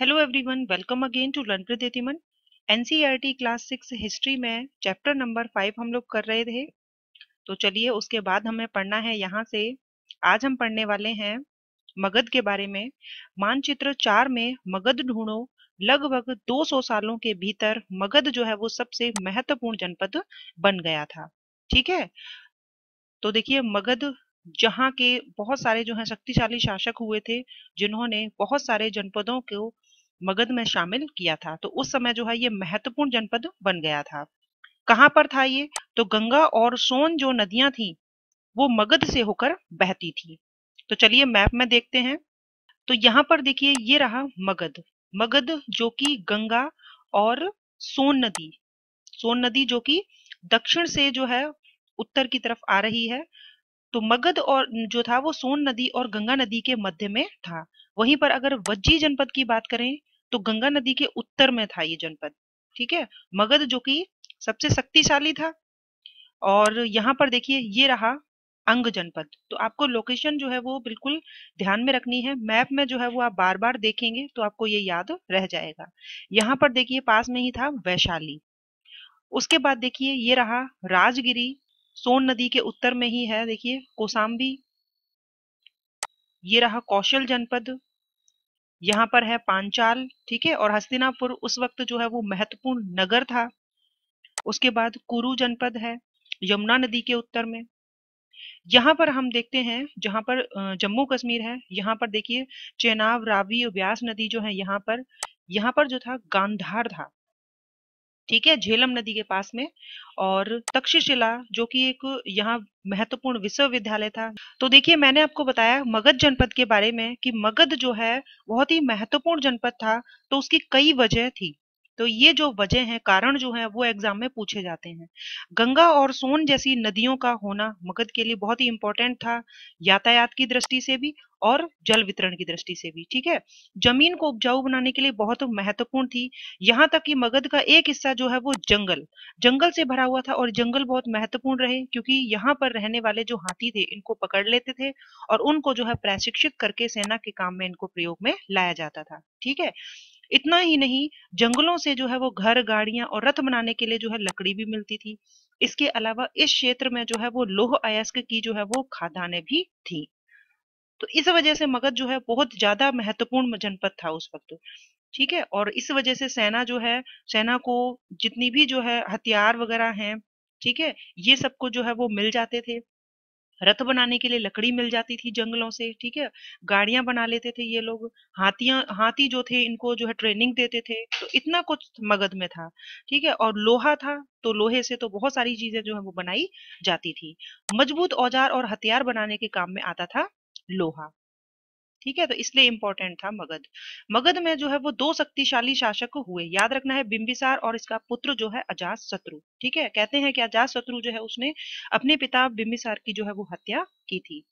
hello everyone welcome again to learn प्रतिमन NCERT class six history में chapter number five हम लोग कर रहे थे तो चलिए उसके बाद हमें पढ़ना है यहाँ से आज हम पढ़ने वाले हैं मगध के बारे में मानचित्र चार में मगध ढूंढो लगभग 200 सालों के भीतर मगध जो है वो सबसे महत्वपूर्ण जनपद बन गया था ठीक है तो देखिए मगध जहाँ के बहुत सारे जो है शक्तिशाली शासक हुए थे जिन्होंने बहुत सारे जनपदों को मगध में शामिल किया था तो उस समय जो है ये महत्वपूर्ण जनपद बन गया था कहाँ पर था ये तो गंगा और सोन जो नदियां थी वो मगध से होकर बहती थी तो चलिए मैप में देखते हैं तो यहाँ पर देखिए ये रहा मगध मगध जो कि गंगा और सोन नदी सोन नदी जो कि दक्षिण से जो है उत्तर की तरफ आ रही है तो मगध और जो था वो सोन नदी और गंगा नदी के मध्य में था वहीं पर अगर वज्जी जनपद की बात करें तो गंगा नदी के उत्तर में था ये जनपद ठीक है मगध जो कि सबसे शक्तिशाली था और यहाँ पर देखिए ये रहा अंग जनपद तो आपको लोकेशन जो है वो बिल्कुल ध्यान में रखनी है मैप में जो है वो आप बार बार देखेंगे तो आपको ये याद रह जाएगा यहाँ पर देखिए पास में ही था वैशाली उसके बाद देखिए ये रहा राजगिरी सोन नदी के उत्तर में ही है देखिए कोसाम्बी ये रहा कौशल जनपद यहाँ पर है पांचाल ठीक है और हस्तिनापुर उस वक्त जो है वो महत्वपूर्ण नगर था उसके बाद कुरु जनपद है यमुना नदी के उत्तर में यहाँ पर हम देखते हैं जहां पर जम्मू कश्मीर है यहाँ पर देखिए चेनाब रावी और ब्यास नदी जो है यहाँ पर यहाँ पर जो था गांधार था ठीक है झेलम नदी के पास में और तक्षशिला जो कि एक यहाँ महत्वपूर्ण विश्वविद्यालय था तो देखिए मैंने आपको बताया मगध जनपद के बारे में कि मगध जो है बहुत ही महत्वपूर्ण जनपद था तो उसकी कई वजह थी तो ये जो वजह है कारण जो है वो एग्जाम में पूछे जाते हैं गंगा और सोन जैसी नदियों का होना मगध के लिए बहुत ही इंपॉर्टेंट था यातायात की दृष्टि से भी और जल वितरण की दृष्टि से भी ठीक है जमीन को उपजाऊ बनाने के लिए बहुत महत्वपूर्ण थी यहाँ तक कि मगध का एक हिस्सा जो है वो जंगल जंगल से भरा हुआ था और जंगल बहुत महत्वपूर्ण रहे क्योंकि यहाँ पर रहने वाले जो हाथी थे इनको पकड़ लेते थे और उनको जो है प्रशिक्षित करके सेना के काम में इनको प्रयोग में लाया जाता था ठीक है इतना ही नहीं जंगलों से जो है वो घर गाड़ियां और रथ बनाने के लिए जो है लकड़ी भी मिलती थी इसके अलावा इस क्षेत्र में जो है वो लोह अयस्क की जो है वो खादाने भी थी तो इस वजह से मगध जो है बहुत ज्यादा महत्वपूर्ण जनपद था उस वक्त ठीक है और इस वजह से सेना जो है सेना को जितनी भी जो है हथियार वगैरह हैं ठीक है ये सबको जो है वो मिल जाते थे रथ बनाने के लिए लकड़ी मिल जाती थी जंगलों से ठीक है गाड़ियां बना लेते थे ये लोग हाथियां हाथी जो थे इनको जो है ट्रेनिंग देते थे तो इतना कुछ मगध में था ठीक है और लोहा था तो लोहे से तो बहुत सारी चीजें जो है वो बनाई जाती थी मजबूत औजार और हथियार बनाने के काम में आता था लोहा ठीक है तो इसलिए इंपॉर्टेंट था मगध मगध में जो है वो दो शक्तिशाली शासक हुए याद रखना है बिंबिसार और इसका पुत्र जो है अजात शत्रु ठीक है कहते हैं कि अजात शत्रु जो है उसने अपने पिता बिंबिसार की जो है वो हत्या की थी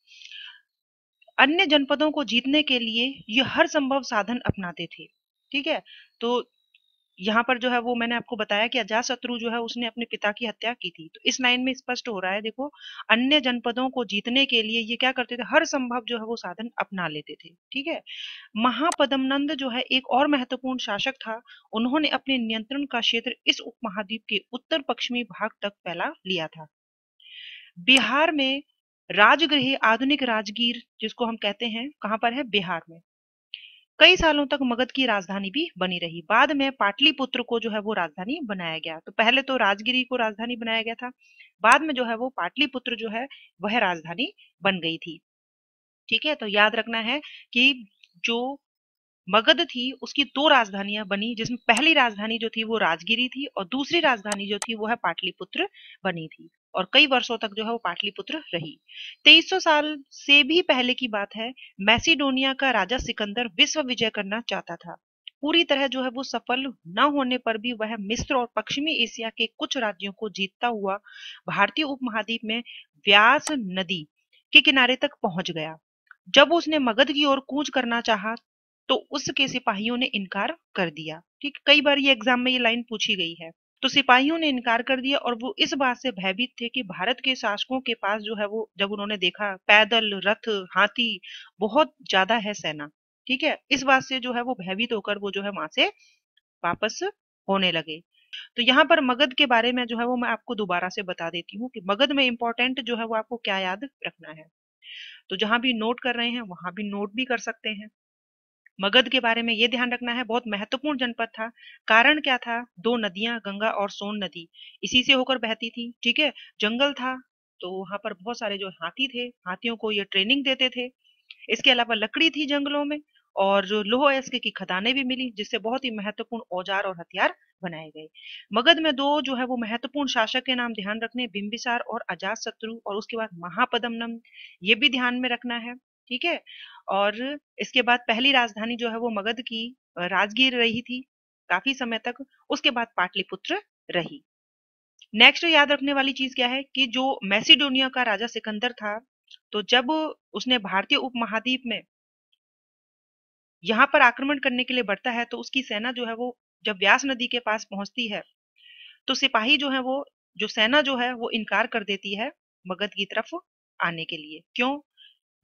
अन्य जनपदों को जीतने के लिए ये हर संभव साधन अपनाते थे ठीक है तो यहाँ पर जो है वो मैंने आपको बताया कि अजाशत्रु जो है उसने अपने पिता की हत्या की थी तो इस लाइन में स्पष्ट हो रहा है देखो अन्य जनपदों को जीतने के लिए ये क्या करते थे हर संभव जो है वो साधन अपना लेते थे ठीक है महापदमनंद जो है एक और महत्वपूर्ण शासक था उन्होंने अपने नियंत्रण का क्षेत्र इस उपमहाद्वीप के उत्तर पश्चिमी भाग तक फैला लिया था बिहार में राजगृह आधुनिक राजगीर जिसको हम कहते हैं कहाँ पर है बिहार में कई सालों तक मगध की राजधानी भी बनी रही बाद में पाटलिपुत्र को जो है वो राजधानी बनाया गया तो पहले तो राजगिरी को राजधानी बनाया गया था बाद में जो है वो पाटलिपुत्र जो है वह राजधानी बन गई थी ठीक है तो याद रखना है कि जो मगध थी उसकी दो राजधानियां बनी जिसमें पहली राजधानी जो थी वो राजगिरी थी और दूसरी राजधानी जो थी वो है पाटलिपुत्र बनी थी और कई वर्षों तक जो है वो पाटलिपुत्र रही 2300 साल से भी पहले की बात है मैसिडोनिया का राजा सिकंदर विश्व विजय करना चाहता था पूरी तरह जो है वो सफल न होने पर भी वह मिस्र और पश्चिमी एशिया के कुछ राज्यों को जीतता हुआ भारतीय उपमहाद्वीप में व्यास नदी के किनारे तक पहुंच गया जब उसने मगध की ओर कूच करना चाहा तो उसके सिपाहियों ने इनकार कर दिया ठीक कई बार ये एग्जाम में ये लाइन पूछी गई है तो सिपाहियों ने इनकार कर दिया और वो इस बात से भयभीत थे कि भारत के शासकों के पास जो है वो जब उन्होंने देखा पैदल रथ हाथी बहुत ज्यादा है सेना ठीक है इस बात से जो है वो भयभीत होकर वो जो है वहां से वापस होने लगे तो यहाँ पर मगध के बारे में जो है वो मैं आपको दोबारा से बता देती हूँ कि मगध में इम्पोर्टेंट जो है वो आपको क्या याद रखना है तो जहां भी नोट कर रहे हैं वहां भी नोट भी कर सकते हैं मगध के बारे में ये ध्यान रखना है बहुत महत्वपूर्ण जनपद था कारण क्या था दो नदियां गंगा और सोन नदी इसी से होकर बहती थी ठीक है जंगल था तो वहां पर बहुत सारे जो हाथी थे हाथियों को ये ट्रेनिंग देते थे इसके अलावा लकड़ी थी जंगलों में और जो लोह अयस्क की खदानें भी मिली जिससे बहुत ही महत्वपूर्ण औजार और हथियार बनाए गए मगध में दो जो है वो महत्वपूर्ण शासक के नाम ध्यान रखने बिंबिसार और अजात शत्रु और उसके बाद महापदमनम ये भी ध्यान में रखना है ठीक है और इसके बाद पहली राजधानी जो है वो मगध की राजगीर रही थी काफी समय तक उसके बाद पाटलिपुत्र रही नेक्स्ट याद रखने वाली चीज क्या है कि जो मैसिडोनिया का राजा सिकंदर था तो जब उसने भारतीय उपमहाद्वीप में यहां पर आक्रमण करने के लिए बढ़ता है तो उसकी सेना जो है वो जब व्यास नदी के पास पहुंचती है तो सिपाही जो है वो जो सेना जो है वो इनकार कर देती है मगध की तरफ आने के लिए क्यों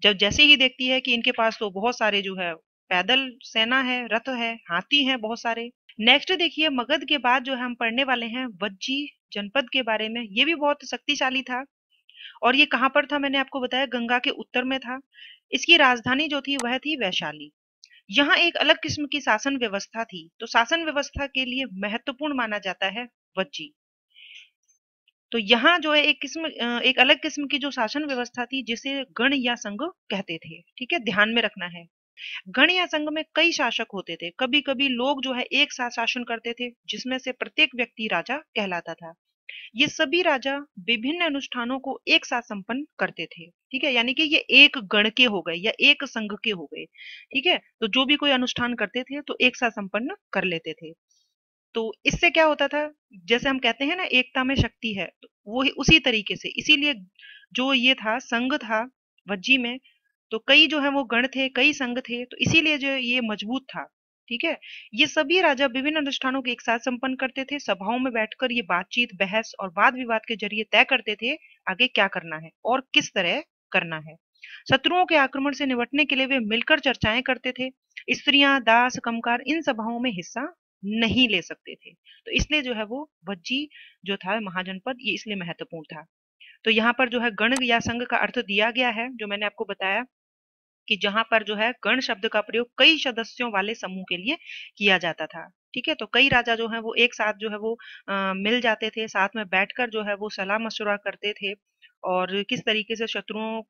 जब जैसे ही देखती है कि इनके पास तो बहुत सारे जो है पैदल सेना है रथ है हाथी है बहुत सारे नेक्स्ट देखिए मगध के बाद जो हम पढ़ने वाले हैं वज्जी जनपद के बारे में ये भी बहुत शक्तिशाली था और ये कहाँ पर था मैंने आपको बताया गंगा के उत्तर में था इसकी राजधानी जो थी वह थी वैशाली यहाँ एक अलग किस्म की शासन व्यवस्था थी तो शासन व्यवस्था के लिए महत्वपूर्ण माना जाता है वज्जी तो यहाँ जो है एक किस्म एक अलग किस्म की जो शासन व्यवस्था थी जिसे गण या संघ कहते थे ठीक है ध्यान में रखना है गण या संघ में कई शासक होते थे कभी कभी लोग जो है एक साथ शासन करते थे जिसमें से प्रत्येक व्यक्ति राजा कहलाता था ये सभी राजा विभिन्न अनुष्ठानों को एक साथ संपन्न करते थे ठीक है यानी कि ये एक गण के हो गए या एक संघ के हो गए ठीक है तो जो भी कोई अनुष्ठान करते थे तो एक साथ संपन्न कर लेते थे तो इससे क्या होता था जैसे हम कहते हैं ना एकता में शक्ति है तो वो उसी तरीके से इसीलिए जो ये था संघ था वज्जी में तो कई जो है वो गण थे कई संघ थे तो इसीलिए जो ये मजबूत था ठीक है ये सभी राजा विभिन्न अनुष्ठानों के एक साथ संपन्न करते थे सभाओं में बैठकर ये बातचीत बहस और वाद विवाद के जरिए तय करते थे आगे क्या करना है और किस तरह करना है शत्रुओं के आक्रमण से निपटने के लिए वे मिलकर चर्चाएं करते थे स्त्रियां दास कमकार इन सभाओं में हिस्सा नहीं ले सकते थे तो इसलिए जो है वो वज्जी जो था महाजनपद ये इसलिए महत्वपूर्ण था तो यहाँ पर जो है गण या संघ का अर्थ दिया गया है जो मैंने आपको बताया कि जहां पर जो है गण शब्द का प्रयोग कई सदस्यों वाले समूह के लिए किया जाता था ठीक है तो कई राजा जो है वो एक साथ जो है वो आ, मिल जाते थे साथ में बैठकर जो है वो सलाह मशुरा करते थे और किस तरीके से शत्रुओं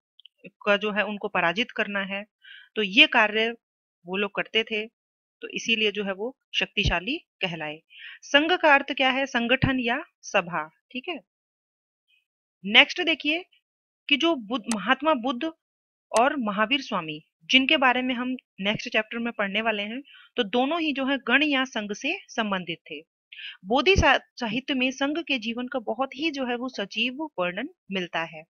का जो है उनको पराजित करना है तो ये कार्य वो लोग करते थे तो इसीलिए जो है वो शक्तिशाली कहलाए संघ का अर्थ क्या है संगठन या सभा ठीक है नेक्स्ट देखिए कि जो बुद्ध महात्मा बुद्ध और महावीर स्वामी जिनके बारे में हम नेक्स्ट चैप्टर में पढ़ने वाले हैं तो दोनों ही जो है गण या संघ से संबंधित थे बोधि साहित्य में संघ के जीवन का बहुत ही जो है वो सजीव वर्णन मिलता है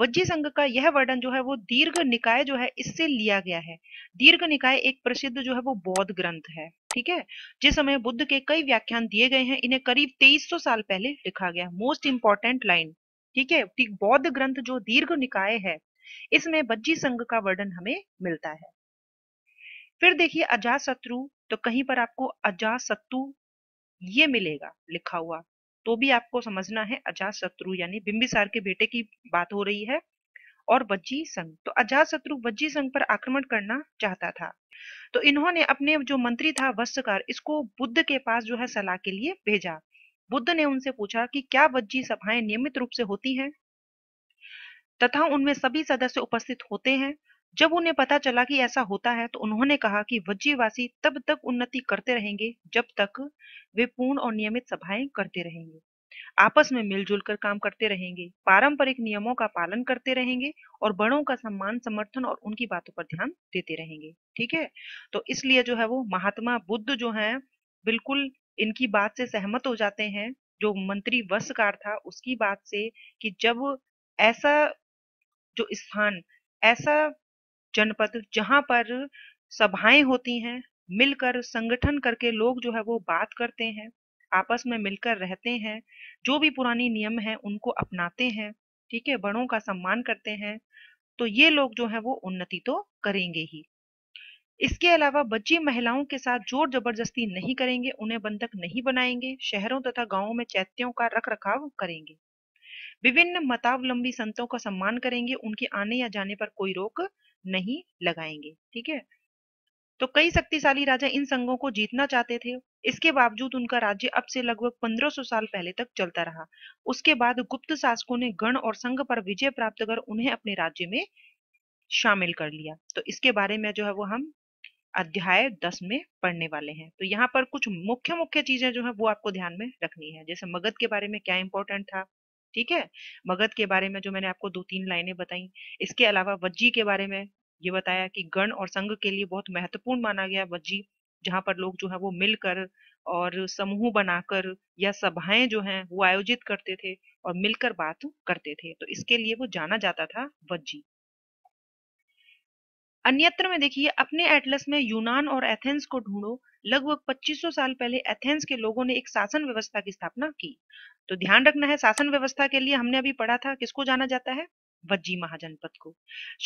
वज्जी संघ का यह वर्णन जो है वो दीर्घ निकाय जो है इससे लिया गया है दीर्घ निकाय एक प्रसिद्ध जो है वो बौद्ध ग्रंथ है ठीक है जिस समय बुद्ध के कई व्याख्यान दिए गए हैं इन्हें करीब 2300 साल पहले लिखा गया मोस्ट इंपॉर्टेंट लाइन ठीक है ठीक बौद्ध ग्रंथ जो दीर्घ निकाय है इसमें बज्जी संघ का वर्णन हमें मिलता है फिर देखिए अजाशत्रु शत्रु तो कहीं पर आपको अजा शत्रु ये मिलेगा लिखा हुआ तो भी आपको समझना है अजात शत्रु यानी बिंबिसार के बेटे की बात हो रही है और वज्जी संघ तो अजात शत्रु वज्जी संघ पर आक्रमण करना चाहता था तो इन्होंने अपने जो मंत्री था वस्त्रकार इसको बुद्ध के पास जो है सलाह के लिए भेजा बुद्ध ने उनसे पूछा कि क्या वज्जी सभाएं नियमित रूप से होती हैं तथा उनमें सभी सदस्य उपस्थित होते हैं जब उन्हें पता चला कि ऐसा होता है तो उन्होंने कहा कि वज्जीवासी तब तक उन्नति करते रहेंगे जब तक वे पूर्ण और नियमित सभाएं करते रहेंगे आपस में मिलजुल कर काम करते रहेंगे पारंपरिक नियमों का पालन करते रहेंगे और बड़ों का सम्मान समर्थन और उनकी बातों पर ध्यान देते रहेंगे ठीक है तो इसलिए जो है वो महात्मा बुद्ध जो है बिल्कुल इनकी बात से सहमत हो जाते हैं जो मंत्री वस्कार था उसकी बात से कि जब ऐसा जो स्थान ऐसा जनपद जहाँ पर सभाएं होती हैं मिलकर संगठन करके लोग जो है वो बात करते हैं आपस में मिलकर रहते हैं जो भी पुरानी नियम है उनको अपनाते हैं ठीक है बड़ों का सम्मान करते हैं तो ये लोग जो है वो उन्नति तो करेंगे ही इसके अलावा बच्ची महिलाओं के साथ जोर जबरदस्ती नहीं करेंगे उन्हें बंधक नहीं बनाएंगे शहरों तथा गांवों में चैत्यों का रख रखाव करेंगे विभिन्न मतावलंबी संतों का सम्मान करेंगे उनके आने या जाने पर कोई रोक नहीं लगाएंगे ठीक है तो कई शक्तिशाली राजा इन संघों को जीतना चाहते थे इसके बावजूद उनका राज्य अब से लगभग 1500 साल पहले तक चलता रहा उसके बाद गुप्त शासकों ने गण और संघ पर विजय प्राप्त कर उन्हें अपने राज्य में शामिल कर लिया तो इसके बारे में जो है वो हम अध्याय दस में पढ़ने वाले हैं तो यहाँ पर कुछ मुख्य मुख्य चीजें जो है वो आपको ध्यान में रखनी है जैसे मगध के बारे में क्या इंपॉर्टेंट था ठीक है मगध के बारे में जो मैंने आपको दो तीन लाइनें बताई इसके अलावा वज्जी के बारे में ये बताया कि गण और संघ के लिए बहुत महत्वपूर्ण माना गया वज्जी जहाँ पर लोग जो है वो मिलकर और समूह बनाकर या सभाएं जो हैं वो आयोजित करते थे और मिलकर बात करते थे तो इसके लिए वो जाना जाता था वज्जी अन्यत्र में देखिए अपने एटलस में यूनान और एथेंस को ढूंढो लगभग 2500 साल पहले एथेंस के लोगों ने एक शासन व्यवस्था की स्थापना की तो ध्यान रखना है शासन व्यवस्था के लिए हमने अभी पढ़ा था किसको जाना जाता है वज्जी महाजनपद को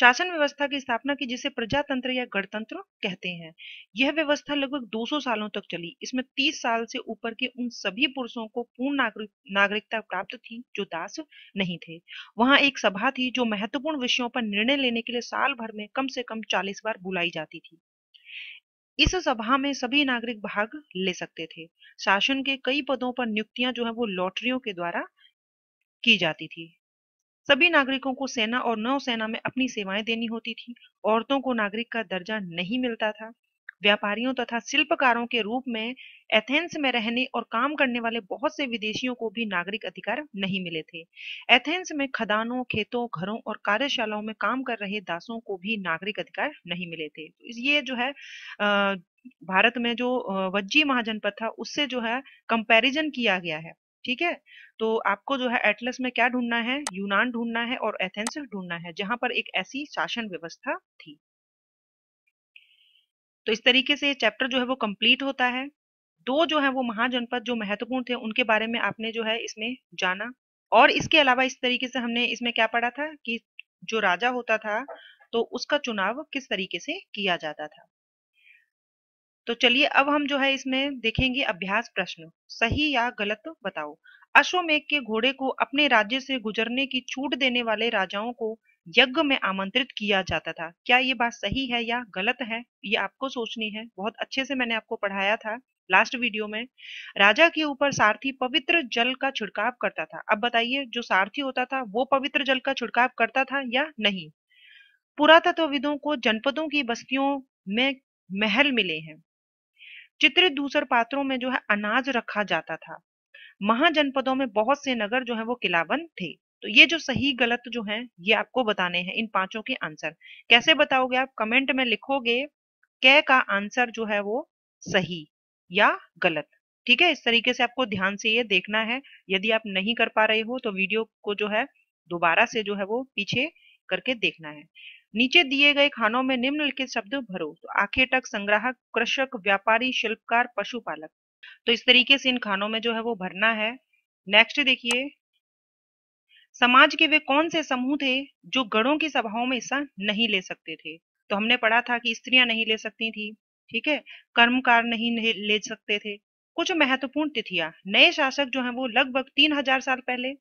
शासन व्यवस्था की स्थापना की जिसे प्रजातंत्र या गणतंत्र कहते हैं यह व्यवस्था लगभग 200 सालों तक चली इसमें 30 साल से ऊपर के उन सभी पुरुषों को पूर्ण नागरिक नागरिकता प्राप्त थी जो दास नहीं थे वहां एक सभा थी जो महत्वपूर्ण विषयों पर निर्णय लेने के लिए साल भर में कम से कम चालीस बार बुलाई जाती थी इस सभा में सभी नागरिक भाग ले सकते थे शासन के कई पदों पर नियुक्तियां जो है वो लॉटरियों के द्वारा की जाती थी सभी नागरिकों को सेना और नौसेना में अपनी सेवाएं देनी होती थी औरतों को नागरिक का दर्जा नहीं मिलता था व्यापारियों तथा शिल्पकारों के रूप में एथेंस में रहने और काम करने वाले बहुत से विदेशियों को भी नागरिक अधिकार नहीं मिले थे एथेंस में खदानों खेतों घरों और कार्यशालाओं में काम कर रहे दासों को भी नागरिक अधिकार नहीं मिले थे तो ये जो है भारत में जो वज्जी महाजनपद था उससे जो है कंपेरिजन किया गया है ठीक है तो आपको जो है एटलस में क्या ढूंढना है यूनान ढूंढना है और एथेंस ढूंढना है जहां पर एक ऐसी शासन व्यवस्था थी तो इस तरीके से ये चैप्टर जो है वो कंप्लीट होता है दो जो है वो महाजनपद जो महत्वपूर्ण थे उनके बारे में आपने जो है इसमें जाना और इसके अलावा इस तरीके से हमने इसमें क्या पढ़ा था कि जो राजा होता था तो उसका चुनाव किस तरीके से किया जाता था तो चलिए अब हम जो है इसमें देखेंगे अभ्यास प्रश्न सही या गलत बताओ अश्वमेघ के घोड़े को अपने राज्य से गुजरने की छूट देने वाले राजाओं को यज्ञ में आमंत्रित किया जाता था क्या ये बात सही है या गलत है ये आपको सोचनी है बहुत अच्छे से मैंने आपको पढ़ाया था लास्ट वीडियो में राजा के ऊपर सारथी पवित्र जल का छिड़काव करता था अब बताइए जो सारथी होता था वो पवित्र जल का छिड़काव करता था या नहीं पुरातत्वविदों को जनपदों की बस्तियों में महल मिले हैं चित्रित दूसर पात्रों में जो है अनाज रखा जाता था महाजनपदों में बहुत से नगर जो है वो किलाबंद थे तो ये जो सही गलत जो है ये आपको बताने हैं इन पांचों के आंसर कैसे बताओगे आप कमेंट में लिखोगे कै का आंसर जो है वो सही या गलत ठीक है इस तरीके से आपको ध्यान से ये देखना है यदि आप नहीं कर पा रहे हो तो वीडियो को जो है दोबारा से जो है वो पीछे करके देखना है नीचे दिए गए खानों में निम्नलिखित शब्द भरो तो आखेटक संग्राहक कृषक व्यापारी शिल्पकार पशुपालक तो इस तरीके से इन खानों में जो है वो भरना है नेक्स्ट देखिए समाज के वे कौन से समूह थे जो गढ़ों की सभाओं में हिस्सा नहीं ले सकते थे तो हमने पढ़ा था कि स्त्रियां नहीं ले सकती थी ठीक है कर्मकार नहीं ले सकते थे कुछ महत्वपूर्ण तिथियां नए शासक जो है वो लगभग तीन हजार साल पहले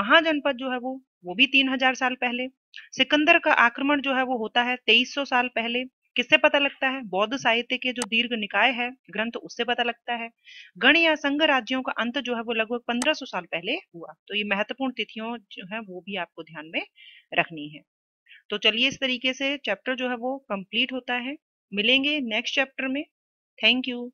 महाजनपद जो है वो वो भी तीन हजार साल पहले सिकंदर का आक्रमण जो है वो होता है तेईस सौ साल पहले किससे पता लगता है बौद्ध साहित्य के जो दीर्घ निकाय है ग्रंथ उससे पता लगता है गण या संघ राज्यों का अंत जो है वो लगभग पंद्रह सौ साल पहले हुआ तो ये महत्वपूर्ण तिथियों जो है वो भी आपको ध्यान में रखनी है तो चलिए इस तरीके से चैप्टर जो है वो कंप्लीट होता है मिलेंगे नेक्स्ट चैप्टर में थैंक यू